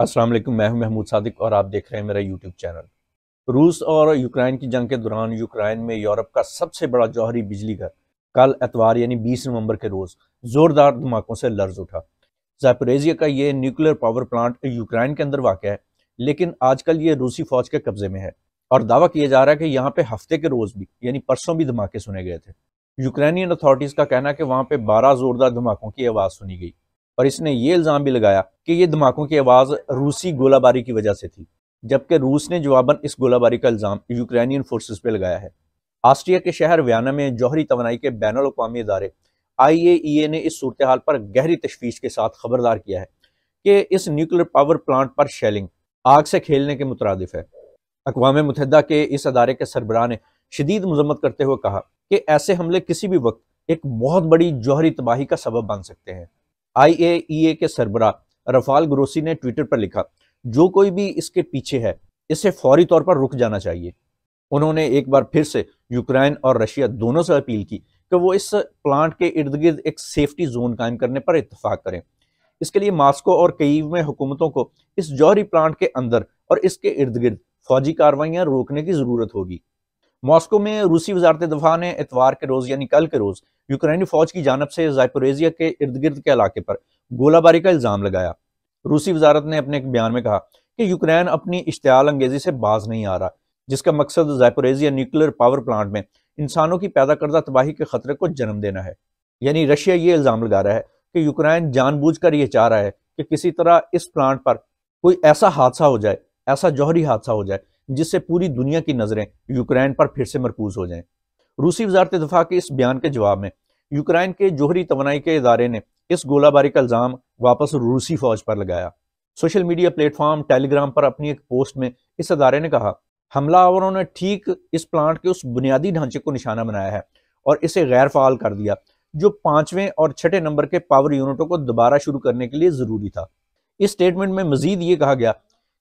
असल मैं हूं महमूद सादिक और आप देख रहे हैं मेरा यूट्यूब चैनल रूस और यूक्रेन की जंग के दौरान यूक्रेन में यूरोप का सबसे बड़ा जौहरी बिजली घर कल एतवार यानी 20 नवंबर के रोज़ ज़ोरदार धमाकों से लर्ज उठा जापरेजिया का ये न्यूक्लियर पावर प्लांट यूक्रेन के अंदर वाक़ है लेकिन आजकल ये रूसी फौज के कब्जे में है और दावा किया जा रहा है कि यहाँ पे हफ्ते के रोज़ भी यानी परसों भी धमाके सुने गए थे यूक्रेनियन अथॉरिटीज़ का कहना है कि वहाँ पे बारह ज़ोरदार धमाकों की आवाज़ सुनी गई और इसने ये इल्ज़ाम भी लगाया कि ये धमाकों की आवाज़ रूसी गोलाबारी की वजह से थी जबकि रूस ने जवाबन इस गोलाबारी का इल्ज़ाम यूक्रेनियन फोर्सेस पर लगाया है ऑस्ट्रिया के शहर व्याना में जौहरी तवनाई के बैन अवी इदारे आई ए ने इस सूरत हाल पर गहरी तशवीश के साथ खबरदार किया है कि इस न्यूक्लियर पावर प्लांट पर शेलिंग आग से खेलने के मुतरद है अकवा मुतहदा के इस अदारे के सरबराह ने शदीद मजम्मत करते हुए कहा कि ऐसे हमले किसी भी वक्त एक बहुत बड़ी जौहरी तबाही का सबब बन सकते हैं आईएईए e के सरबरा रफाल ग्रोसी ने ट्विटर पर लिखा जो कोई भी इसके पीछे है इसे फौरी तौर पर रुक जाना चाहिए उन्होंने एक बार फिर से यूक्रेन और रशिया दोनों से अपील की कि वो इस प्लांट के इर्द गिर्द एक सेफ्टी जोन कायम करने पर इतफाक करें इसके लिए मास्को और कईव में हुकूमतों को इस जौहरी प्लांट के अंदर और इसके इर्द गिर्द फौजी कार्रवाइयां रोकने की ज़रूरत होगी मॉस्को में रूसी वजारत दफा ने इतवार के रोज यानी कल के रोज यूक्रेनी फौज की जानब से जयपोरेजिया के इर्द गिर्द के इलाके पर गोलाबारी का इल्जाम लगाया रूसी वजारत ने अपने एक बयान में कहा कि यूक्रेन अपनी इश्तियाल अंगेजी से बाज नहीं आ रहा जिसका मकसद जयपोरेजिया न्यूक्लियर पावर प्लांट में इंसानों की पैदा करदा तबाही के खतरे को जन्म देना है यानी रशिया ये इल्ज़ाम लगा रहा है कि यूक्रेन कर यह चाह रहा है कि किसी तरह इस प्लांट पर कोई ऐसा हादसा हो जाए ऐसा जौहरी हादसा हो जाए जिससे पूरी दुनिया की नज़रें यूक्रेन पर फिर से मरकूज हो जाएं रूसी वजारत दफा के इस बयान के जवाब में यूक्रेन के जोहरी तोानाई के इदारे ने इस गोलाबारी का इल्ज़ाम वापस रूसी फौज पर लगाया सोशल मीडिया प्लेटफॉर्म टेलीग्राम पर अपनी एक पोस्ट में इस अदारे ने कहा हमलावरों ने ठीक इस प्लांट के उस बुनियादी ढांचे को निशाना बनाया है और इसे गैर फाल कर दिया जो पांचवें और छठे नंबर के पावर यूनिटों को दोबारा शुरू करने के लिए ज़रूरी था इस स्टेटमेंट में मजीद ये कहा गया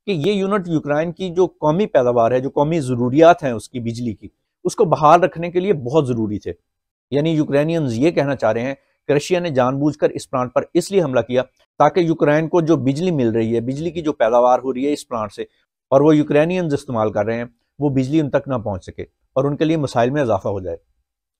कि ये यूनिट यूक्रेन की जो कौमी पैदावार है जो कौमी ज़रूरियात हैं उसकी बिजली की उसको बहाल रखने के लिए बहुत ज़रूरी थे यानी यूक्रेनियंस ये कहना चाह रहे हैं कि रशिया ने जानबूझकर इस प्लांट पर इसलिए हमला किया ताकि यूक्रेन को जो बिजली मिल रही है बिजली की जो पैदावार हो रही है इस प्लांट से और वो यूक्रेनियंस इस्तेमाल कर रहे हैं वो बिजली उन तक ना पहुँच सके और उनके लिए मसाइल में इजाफा हो जाए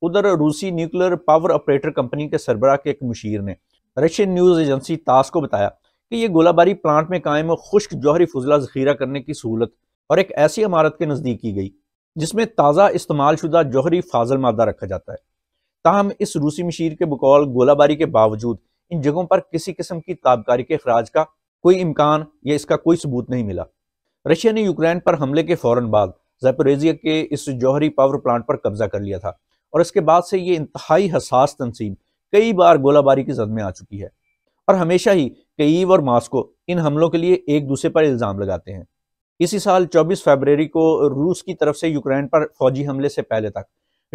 उधर रूसी न्यूक्लियर पावर ऑपरेटर कंपनी के सरबराह के एक मशीर ने रशियन न्यूज़ एजेंसी तास को बताया कि ये गोलाबारी प्लांट में कायम खुश्क जौहरी फजला जखीरा करने की सहूलत और एक ऐसी इमारत के नज़दीक की गई जिसमें ताज़ा इस्तेमाल शुदा जौहरी फाजल मादा रखा जाता है ताहम इस रूसी मशीर के बकौल गोलाबारी के बावजूद इन जगहों पर किसी किस्म की ताबकारी के अखराज का कोई इम्कान या इसका कोई सबूत नहीं मिला रशिया ने यूक्रेन पर हमले के फौरन बाद जैपोरेजिया के इस जौहरी पावर प्लांट पर कब्जा कर लिया था और इसके बाद से ये इंतहाई हसास तनसीब कई बार गोलाबारी की जद में आ चुकी है और हमेशा ही कीव और मास्को इन हमलों के लिए एक दूसरे पर इल्ज़ाम लगाते हैं इसी साल 24 फरवरी को रूस की तरफ से यूक्रेन पर फौजी हमले से पहले तक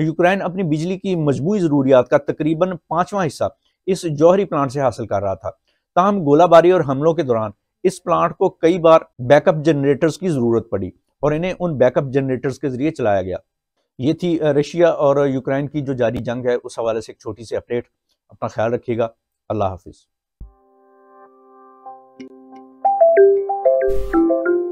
यूक्रेन अपनी बिजली की मजबूत ज़रूरियात का तकरीबन पाँचवा हिस्सा इस जौहरी प्लांट से हासिल कर रहा था ताहम गोलाबारी और हमलों के दौरान इस प्लांट को कई बार बैकअप जनरेटर्स की ज़रूरत पड़ी और इन्हें उन बैकअप जनरेटर्स के जरिए चलाया गया ये थी रशिया और यूक्रेन की जो जारी जंग है उस हवाले से एक छोटी सी अपडेट अपना ख्याल रखिएगा अल्लाह हाफिज़ Thank you.